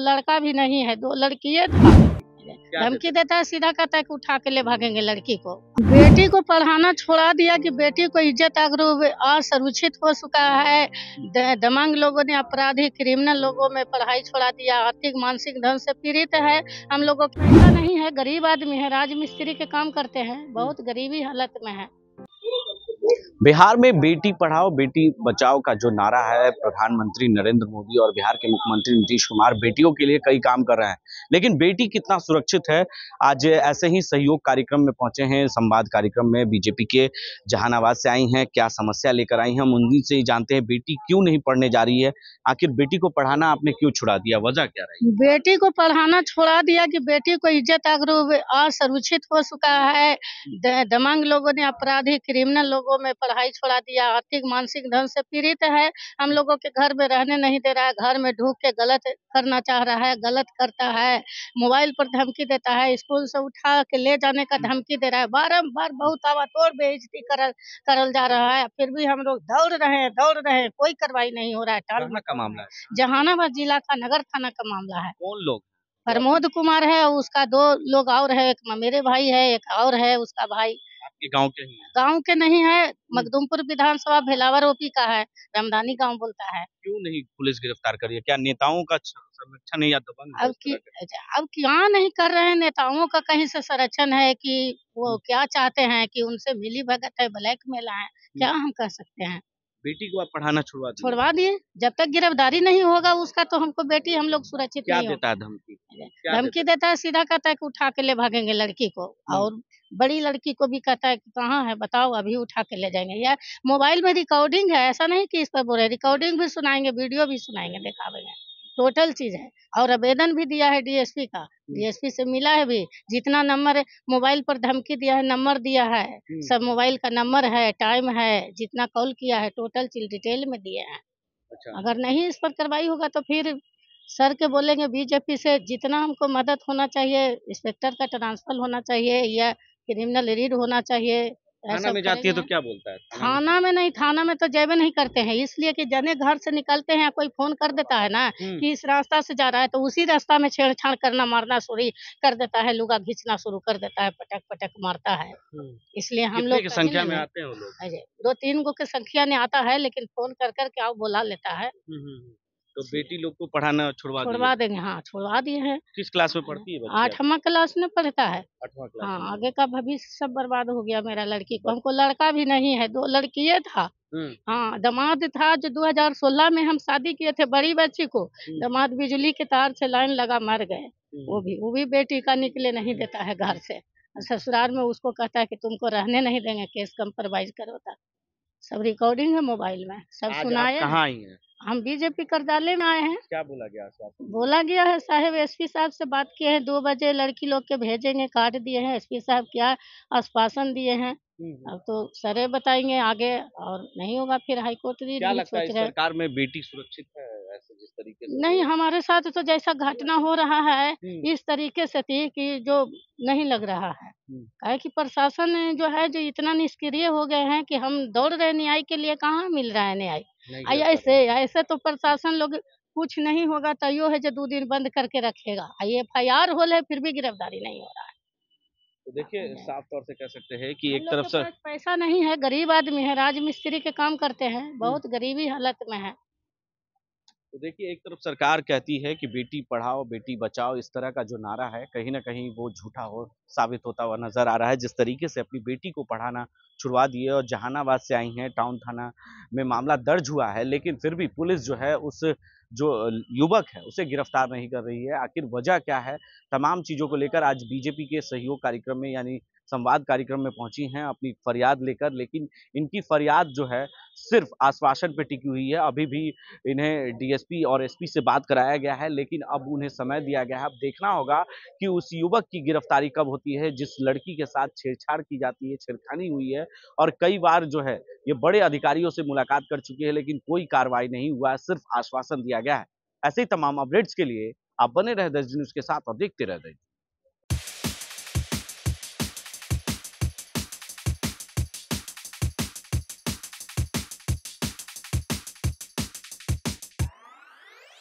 लड़का भी नहीं है दो लड़की धमकी देता है सीधा कहता है कि उठा के ले भागेंगे लड़की को बेटी को पढ़ाना छोड़ा दिया कि बेटी को इज्जत अगर और सरुचित हो चुका है दमंग लोगों ने अपराधी क्रिमिनल लोगों में पढ़ाई छोड़ा दिया आर्थिक मानसिक धन से पीड़ित है हम लोगों को पैसा नहीं है गरीब आदमी है राजमिस्त्री के काम करते हैं बहुत गरीबी हालत में है बिहार में बेटी पढ़ाओ बेटी बचाओ का जो नारा है प्रधानमंत्री नरेंद्र मोदी और बिहार के मुख्यमंत्री नीतीश कुमार बेटियों के लिए कई काम कर रहे हैं लेकिन बेटी कितना सुरक्षित है आज ऐसे ही सहयोग कार्यक्रम में पहुंचे हैं संवाद कार्यक्रम में बीजेपी के जहानाबाद से आई हैं क्या समस्या लेकर आई हैं हम उन्हीं से ही जानते हैं बेटी क्यों नहीं पढ़ने जा रही है आखिर बेटी को पढ़ाना आपने क्यों छुड़ा दिया वजह क्या रही बेटी को पढ़ाना छुड़ा दिया की बेटी को इज्जत अगर असुरक्षित हो चुका है हम्म। दमंग लोगों ने अपराधी क्रिमिनल लोगों में पढ़ाई छोड़ा दिया आर्थिक मानसिक धन से पीड़ित है हम लोगों के घर में रहने नहीं दे रहा है घर में ढूंढ के गलत करना चाह रहा है गलत करता है मोबाइल पर धमकी देता है स्कूल से उठा के ले जाने का धमकी दे रहा है बारम्बार बहुत आवातोड़ बेइज्जती करल करल जा रहा है फिर भी हम लोग दौड़ रहे हैं दौड़ रहे हैं कोई कार्रवाई नहीं हो रहा है टाल का मामला जहानाबाद जिला का नगर थाना का मामला है कौन लोग प्रमोद कुमार है उसका दो लोग और है एक मेरे भाई है एक और है उसका भाई आपके गांव के ही गांव के नहीं है मखदुमपुर विधानसभा भेलावर ओपी का है रमदानी गांव बोलता है क्यों नहीं पुलिस गिरफ्तार कर रही है क्या नेताओं का संरक्षण या दबंग अब की अब क्या नहीं कर रहे हैं नेताओं का कहीं से संरक्षण है कि वो क्या चाहते हैं कि उनसे मिली भगत है ब्लैक मेला है क्या हम कह सकते हैं बेटी को आप पढ़ाना छुड़वा छुड़वा दिए जब तक गिरफ्तारी नहीं होगा उसका तो हमको बेटी हम लोग सुरक्षित क्या नहीं देता धमकी धमकी देता है सीधा कहता है कि उठा के ले भागेंगे लड़की को हाँ। और बड़ी लड़की को भी कहता है कि कहाँ है बताओ अभी उठा के ले जाएंगे या मोबाइल में रिकॉर्डिंग है ऐसा नहीं कि इस पर बोल रहे रिकॉर्डिंग भी सुनाएंगे वीडियो भी सुनाएंगे दिखावेंगे टोटल चीज है और आवेदन भी दिया है डीएसपी का डीएसपी हम्म। से मिला है भी जितना नंबर मोबाइल पर धमकी दिया है नंबर दिया है हम्म। सब मोबाइल का नंबर है टाइम है जितना कॉल किया है टोटल चीज डिटेल में दिए हैं अच्छा। अगर नहीं इस पर कार्रवाई होगा तो फिर सर के बोलेंगे बीजेपी से जितना हमको मदद होना चाहिए इंस्पेक्टर का ट्रांसफर होना चाहिए या क्रिमिनल रीड होना चाहिए थाना में जाती है तो क्या बोलता है थाना में नहीं थाना में तो जेबे नहीं करते हैं इसलिए कि जने घर से निकलते हैं कोई फोन कर देता है ना हम्म। कि इस रास्ता से जा रहा है तो उसी रास्ता में छेड़छाड़ करना मारना शुरू कर देता है लुगा खींचना शुरू कर देता है पटक पटक मारता है हम्म। इसलिए हम लोग तो संख्या में आते हैं दो तीन गो के संख्या में आता है लेकिन फोन कर करके आओ बोला लेता है हम्म, तो बेटी लोग को पढ़ाना छुड़वा छुड़वा देंगे हाँ छुड़वा दिए हैं किस क्लास में पढ़ती है आठवा क्लास में पढ़ता है हाँ आगे का भविष्य सब बर्बाद हो गया मेरा लड़की को हमको लड़का भी नहीं है दो लड़किए था हाँ दमाद था जो 2016 में हम शादी किए थे बड़ी बच्ची को दमाद बिजली के तार से लाइन लगा मर गए वो भी वो भी बेटी का निकले नहीं देता है घर से ससुराल में उसको कहता है कि तुमको रहने नहीं देंगे केस कम्प्रोमाइज करो था सब रिकॉर्डिंग है मोबाइल में सब सुनाए हम बीजेपी करदाले में आए हैं क्या बोला गया साहब बोला गया है साहब एसपी साहब से बात किए हैं दो बजे लड़की लोग के भेजेंगे कार्ड दिए हैं एसपी साहब क्या आश्वासन दिए हैं हम्म, हम्म। अब तो सरे बताएंगे आगे और नहीं होगा फिर हाईकोर्ट भी सरकार में बेटी सुरक्षित है जिस तरीके से नहीं हमारे साथ तो जैसा घटना हो रहा है इस तरीके से थी कि जो नहीं लग रहा है कहे कि प्रशासन जो है जो इतना निष्क्रिय हो गए हैं कि हम दौड़ रहे न्याय के लिए कहाँ मिल रहा है न्याय ऐसे ऐसे तो प्रशासन लोग कुछ नहीं होगा तैयो है जो दो दिन बंद करके रखेगा एफ आई आर हो रहे फिर भी गिरफ्तारी नहीं हो रहा है तो देखिए हाँ, साफ तौर से कह सकते हैं कि एक तरफ से पैसा नहीं है गरीब आदमी है राजमिस्त्री के काम करते हैं बहुत गरीबी हालत में है तो देखिए एक तरफ सरकार कहती है कि बेटी पढ़ाओ बेटी बचाओ इस तरह का जो नारा है कहीं ना कहीं वो झूठा हो साबित होता हुआ नजर आ रहा है जिस तरीके से अपनी बेटी को पढ़ाना छुड़वा दिए और जहानाबाद से आई हैं टाउन थाना में मामला दर्ज हुआ है लेकिन फिर भी पुलिस जो है उस जो युवक है उसे गिरफ्तार नहीं कर रही है आखिर वजह क्या है तमाम चीज़ों को लेकर आज बीजेपी के सहयोग कार्यक्रम में यानी संवाद कार्यक्रम में पहुंची हैं अपनी फरियाद लेकर लेकिन इनकी फरियाद जो है सिर्फ आश्वासन पे टिकी हुई है अभी भी इन्हें डीएसपी और एसपी से बात कराया गया है लेकिन अब उन्हें समय दिया गया है अब देखना होगा कि उस युवक की गिरफ्तारी कब होती है जिस लड़की के साथ छेड़छाड़ की जाती है छेड़खानी हुई है और कई बार जो है ये बड़े अधिकारियों से मुलाकात कर चुके हैं लेकिन कोई कार्रवाई नहीं हुआ सिर्फ आश्वासन दिया गया है ऐसे ही तमाम अपडेट्स के लिए आप बने रहे दस न्यूज के साथ और देखते रह दीजिए